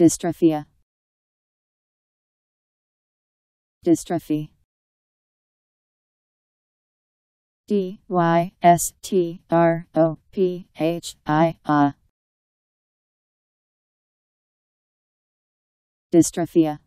dystrophia dystrophy D Y S T R O P H I A dystrophia